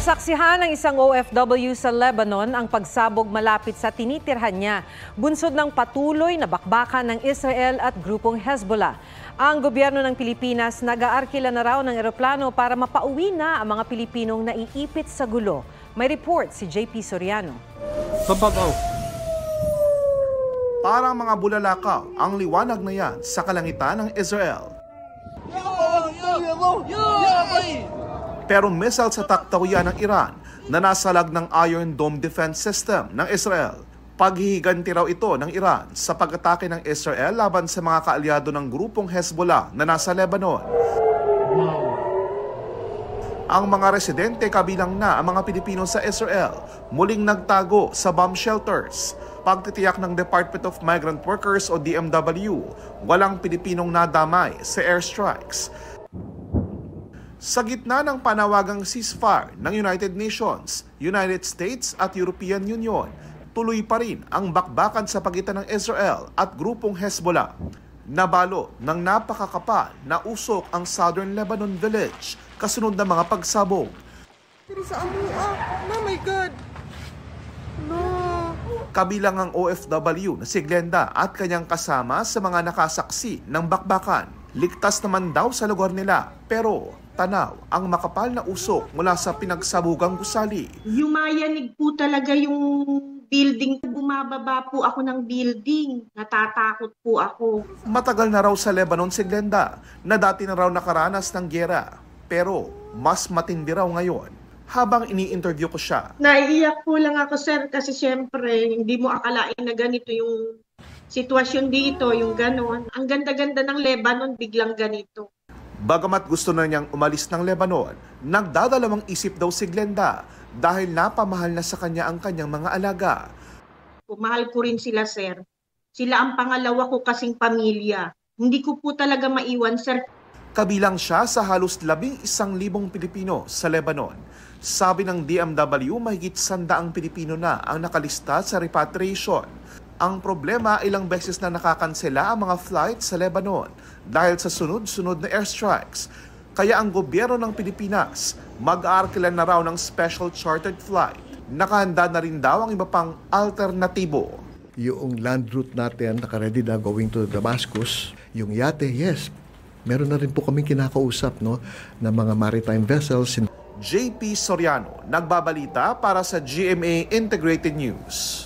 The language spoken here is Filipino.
Nasaksihan ng isang OFW sa Lebanon ang pagsabog malapit sa tinitirhan niya, bunsod ng patuloy na bakbakan ng Israel at grupong Hezbollah. Ang gobyerno ng Pilipinas nag-aarkila na raw ng eroplano para mapauwi na ang mga Pilipinong naiipit sa gulo. May report si JP Soriano. Sababaw. Para mga bulalakaw, ang liwanag na yan sa kalangitan ng Israel. Yo, yo, yo, yo, yo, yo, yo, pero missile sa taktawian ng Iran na nasalag ng Iron Dome Defense System ng Israel. Paghihiganti raw ito ng Iran sa pag-atake ng Israel laban sa mga kaalyado ng grupong Hezbollah na nasa Lebanon. Ang mga residente kabilang na ang mga Pilipino sa Israel muling nagtago sa bomb shelters. Pagtitiyak ng Department of Migrant Workers o DMW, walang Pilipinong nadamay sa airstrikes sa gitna ng panawagang ceasefire ng United Nations, United States at European Union, tuloy pa rin ang bakbakan sa pagitan ng Israel at grupong Hezbollah. Nabalo ng napakakapal na usok ang southern Lebanon village kasunod ng mga pagsabog. Pero sa amua, oh my God! No! Kabilang ang OFW na si Glenda at kanyang kasama sa mga nakasaksi ng bakbakan. Ligtas naman daw sa lugar nila pero tanaw ang makapal na usok mula sa pinagsabugang gusali. Yumayanig po talaga yung building. Bumababa po ako ng building. Natatakot po ako. Matagal na raw sa Lebanon si Glenda na dati na raw nakaranas ng gera. Pero mas matindi raw ngayon habang ini-interview ko siya. Naiiyak po lang ako sir kasi syempre hindi mo akalain na ganito yung sitwasyon dito, yung ganon. Ang ganda-ganda ng Lebanon biglang ganito. Bagamat gusto na niyang umalis ng Lebanon, nagdadalamang isip daw si Glenda dahil napamahal na sa kanya ang kanyang mga alaga. Mahal ko rin sila, sir. Sila ang pangalawa ko kasing pamilya. Hindi ko po talaga maiwan, sir. Kabilang siya sa halos labing isang libong Pilipino sa Lebanon. Sabi ng DMW, mahigit ang Pilipino na ang nakalista sa repatriation. Ang problema, ilang beses na nakakansela ang mga flight sa Lebanon dahil sa sunod-sunod na airstrikes. Kaya ang gobyerno ng Pilipinas mag-aarkilan na raw ng special chartered flight. Nakahanda na rin daw ang iba pang alternatibo. Yung land route natin, nakaredy na going to Damascus. Yung yate, yes, meron na rin po kaming kinakausap no, ng mga maritime vessels. JP Soriano, nagbabalita para sa GMA Integrated News.